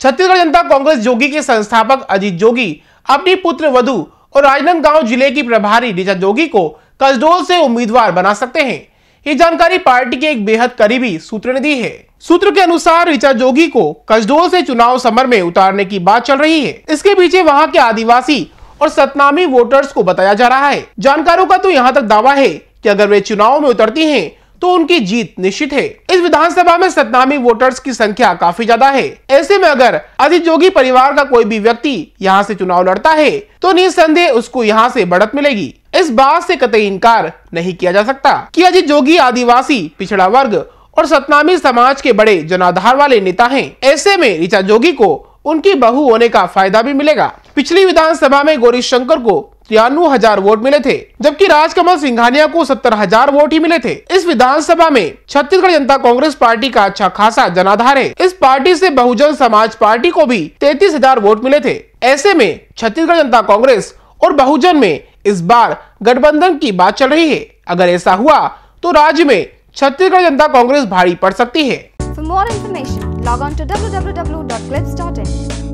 छत्तीसगढ़ जनता कांग्रेस जोगी के संस्थापक अजीत जोगी अपनी पुत्र वधु और राजनांदगांव जिले की प्रभारी रिजा जोगी को कसडोल से उम्मीदवार बना सकते हैं ये जानकारी पार्टी के एक बेहद करीबी सूत्र ने दी है सूत्र के अनुसार ऋचा जोगी को कसडोल से चुनाव समर में उतारने की बात चल रही है इसके पीछे वहाँ के आदिवासी और सतनामी वोटर्स को बताया जा रहा है जानकारों का तो यहाँ तक दावा है कि अगर वे चुनाव में उतरती हैं तो उनकी जीत निश्चित है इस विधानसभा में सतनामी वोटर्स की संख्या काफी ज्यादा है ऐसे में अगर अधिजोगी परिवार का कोई भी व्यक्ति यहाँ से चुनाव लड़ता है तो निस्संदेह उसको यहाँ से बढ़त मिलेगी इस बात से कतई इनकार नहीं किया जा सकता कि अजित जोगी आदिवासी पिछड़ा वर्ग और सतनामी समाज के बड़े जनाधार वाले नेता हैं। ऐसे में ऋचा जोगी को उनकी बहू होने का फायदा भी मिलेगा पिछली विधानसभा में गौरी शंकर को तिरानवे हजार वोट मिले थे जबकि राजकमल सिंघानिया को सत्तर हजार वोट ही मिले थे इस विधानसभा में छत्तीसगढ़ जनता कांग्रेस पार्टी का अच्छा खासा जनाधार है इस पार्टी से बहुजन समाज पार्टी को भी तैतीस हजार वोट मिले थे ऐसे में छत्तीसगढ़ जनता कांग्रेस और बहुजन में इस बार गठबंधन की बात चल रही है अगर ऐसा हुआ तो राज्य में छत्तीसगढ़ जनता कांग्रेस भारी पड़ सकती है for more information log on to W